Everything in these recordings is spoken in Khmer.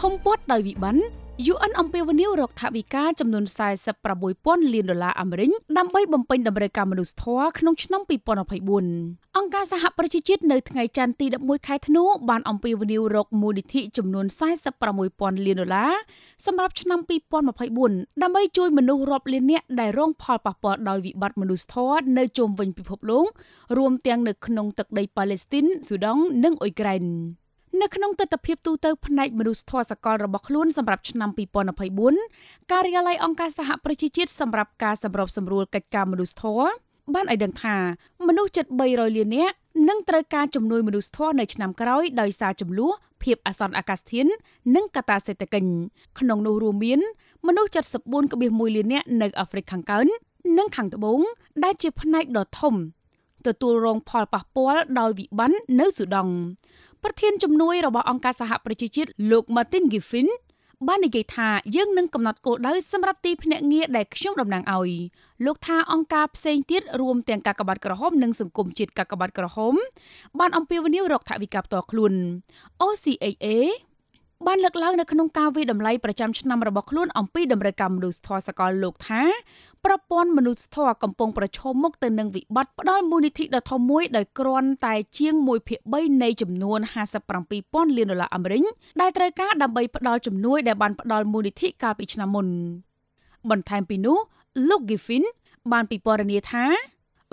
ហុំព័ទ្ធដោយវិបត្តិ UN អំពាវនាវរកថវិកាចំនួន46,000លានដុល្លារអាមេរិកដើម្បីបំពេញតម្រូវការមនុស្សធម៌ក្នុងឆ្នាំ2024អង្គការសហប្រជាជាតិនៅថ្ងៃច័ន្ទទី11ខែធ្នូបានអំពាវនាវរកមូលនិធិចំនួន46,000លានដុល្លារសម្រាប់ឆ្នាំ2024ដើម្បីជួយមនុស្សរាប់លាននាក់ដែលរងផលប៉ះពាល់ដោយវិបត្តិមនុស្សធម៌នៅជុំវិញពិភពលោករួមទាំងនៅក្នុងទឹកដីប៉ាឡេស្ទីនស៊ូដង់និងអ៊ុយក្រែន។នៅក្នុងទស្សនវិជ្ជាទូទៅផ្នែកមនុស្សធម៌សកលរបស់ខ្លួនសម្រាប់ឆ្នាំ2024ការិយាល័យអង្គការសហប្រជាជាតិសម្រាប់ការសម្របសម្រួលកិច្ចការមនុស្សធម៌បានឲ្យដឹងថាមនុស្សជិត300លាននាក់នឹងត្រូវការជំនួយមនុស្សធម៌នៅឆ្នាំក្រោយដោយសារចំនួនភាពអសន្នអាកាសធាននិងកត្តាសេដ្ឋកិច្ចក្នុងនោះរួមមានមនុស្ស74.1លាននាក់នៅអាហ្វ្រិកខាងកើននិងខាងត្បូងដែលជាផ្នែកដ៏ធំទទួលរងផលប៉ះពាល់ដោយវិបត្តិនៅស៊ូដង់ប្រធានជំនួយរបស់អង្គការសហប្រជាជាតិលោក Martin Griffin បាននិយាយថាយើងនឹងកំណត់គោលដៅសម្រាប់ទី ភ្នាក់ងារដែលខ្ញុំតំណាងឲ្យលោកថាអង្គការផ្សេងទៀតរួមទាំងកាកបាទក្រហមនិងសង្គមជាតិកាកបាទក្រហមបានអំពាវនាវរកថវិកាផ្ទាល់ខ្លួន OCAA បានលើកឡើងនៅក្នុងការវិដំឡៃប្រចាំឆ្នាំរបស់ខ្លួន អំពីដំណើរការមនុស្សធម៌សកលលោកថាប្រព័ន្ធមនុស្សធម៌កំពុងប្រឈមមុខទៅនឹងវិបត្តិផ្ដាល់មូលនិធិដ៏ធំមួយដោយគ្រាន់តែជាង1ភាគ3នៃចំនួន57,000លានដុល្លារអាមេរិកដែលត្រូវការដើម្បីផ្ដល់ជំនួយដែលបានផ្ដល់មូលនិធិកាលពីឆ្នាំមុនបន្ថែមពីនោះលោក Giffin បានពិពណ៌នាថា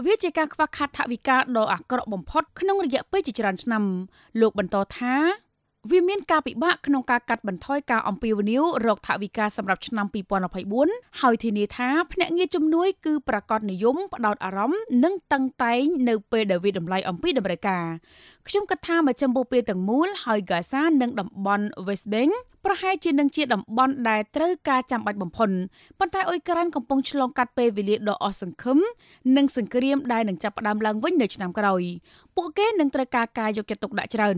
វាជាការខ្វះខាតថវិកាដ៏អាក្រក់បំផុតក្នុងរយៈពេលជាច្រើនឆ្នាំលោកបន្តថាវាមានការពិបាកក្នុងការកាត់បន្ថយការអំពាវនាវរកថវិកាសម្រាប់ឆ្នាំ2024ហើយធានាថាភ្នាក់ងារជំនួយគឺប្រកាសនិយមផ្ដោតអារម្មណ៍និងតឹងតែងនៅពេលដែលវាតម្លៃអំពីតម្រូវការខ្ញុំគិតថាមជ្ឈមបូព៌ាទាំងមូលហើយហ្គាសានិងតំបន់ West Bank ប្រហែលជានឹងជាតំបន់ដែលត្រូវការចាំបាច់បំផុតប៉ុន្តែអ៊ុយក្រែនកំពុងឆ្លងកាត់ពេលវេលាដ៏អស់សង្ឃឹមនិងសង្គ្រាមដែលនឹងចាប់ផ្ដើមឡើងវិញនៅឆ្នាំក្រោយពួកគេនឹងត្រូវការការយកចិត្តទុកដាក់ច្រើន